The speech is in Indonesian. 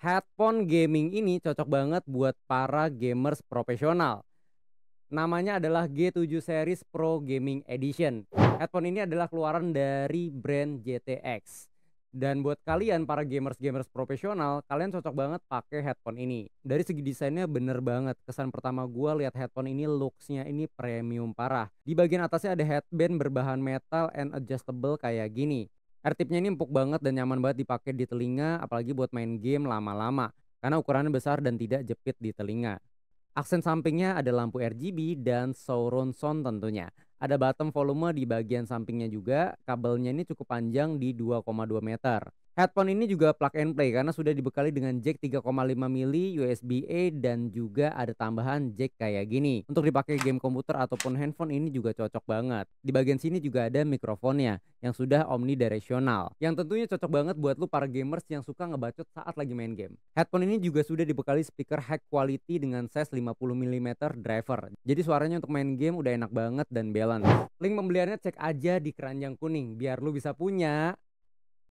Headphone gaming ini cocok banget buat para gamers profesional. Namanya adalah G7 Series Pro Gaming Edition. Headphone ini adalah keluaran dari brand JTX. Dan buat kalian para gamers-gamers profesional, kalian cocok banget pakai headphone ini. Dari segi desainnya bener banget. Kesan pertama gue lihat headphone ini looksnya ini premium parah. Di bagian atasnya ada headband berbahan metal and adjustable kayak gini. Airtipnya ini empuk banget dan nyaman banget dipakai di telinga, apalagi buat main game lama-lama, karena ukurannya besar dan tidak jepit di telinga. Aksen sampingnya ada lampu RGB dan surround sound tentunya. Ada bottom volume di bagian sampingnya juga, kabelnya ini cukup panjang di 2,2 meter. Headphone ini juga plug and play karena sudah dibekali dengan jack 3,5 mili USB A dan juga ada tambahan jack kayak gini. Untuk dipakai game komputer ataupun handphone ini juga cocok banget. Di bagian sini juga ada mikrofonnya yang sudah omnidirectional. Yang tentunya cocok banget buat lu para gamers yang suka ngebacot saat lagi main game. Headphone ini juga sudah dibekali speaker high quality dengan size 50 mm driver. Jadi suaranya untuk main game udah enak banget dan balance. Link pembeliannya cek aja di keranjang kuning biar lu bisa punya